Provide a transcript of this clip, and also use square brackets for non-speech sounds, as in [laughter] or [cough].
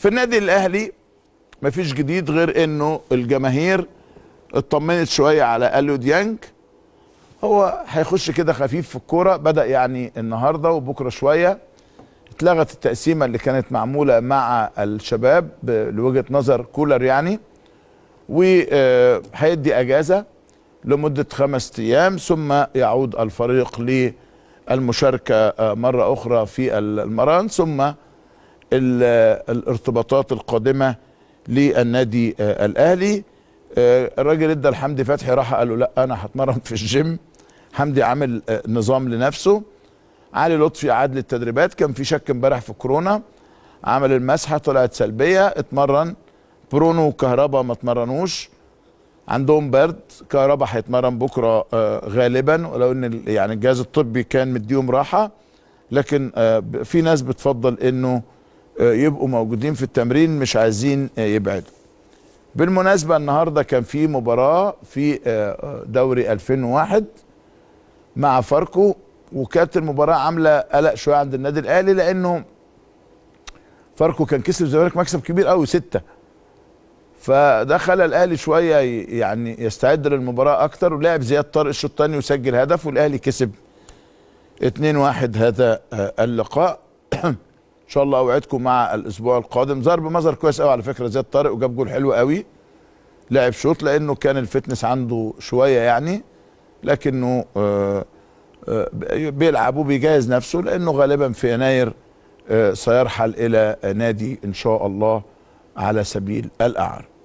في النادي الاهلي مفيش جديد غير انه الجماهير اطمنت شويه على اليو ديانج هو هيخش كده خفيف في الكوره بدا يعني النهارده وبكره شويه اتلغت التقسيمه اللي كانت معموله مع الشباب لوجهه نظر كولر يعني وهيدي اجازه لمده خمس ايام ثم يعود الفريق للمشاركه مره اخرى في المران ثم الارتباطات القادمه للنادي آه، الاهلي آه، الراجل ادى لحمدي فتحي راح قال له لا انا هتمرن في الجيم حمدي عامل آه، نظام لنفسه علي لطفي عاد للتدريبات كان في شك امبارح في كورونا عمل المسحه طلعت سلبيه اتمرن برونو وكهربا ما اتمرنوش عندهم برد كهربا هيتمرن بكره غالبا ولو ان يعني الجهاز الطبي كان مديهم راحه لكن في ناس بتفضل انه آه، يبقوا موجودين في التمرين مش عايزين آه، يبعدوا بالمناسبه النهارده كان في مباراه في آه، دوري 2001 مع فاركو وكانت المباراه عامله قلق شويه عند النادي الاهلي لانه فاركو كان كسب الزمالك مكسب كبير قوي سته فده خلى الاهلي شويه يعني يستعد للمباراه اكتر ولعب زياد طارق الشوط الثاني وسجل هدف والاهلي كسب 2-1 هذا اللقاء [clears throat] ان شاء الله اوعدكم مع الاسبوع القادم ضرب مظهر كويس قوي على فكره زياد طارق وجاب جول حلو قوي لعب شوط لانه كان الفتنس عنده شويه يعني لكنه آه، آه، بيلعب وبيجهز نفسه لانه غالبا في يناير آه، سيرحل الى نادي ان شاء الله على سبيل الاعار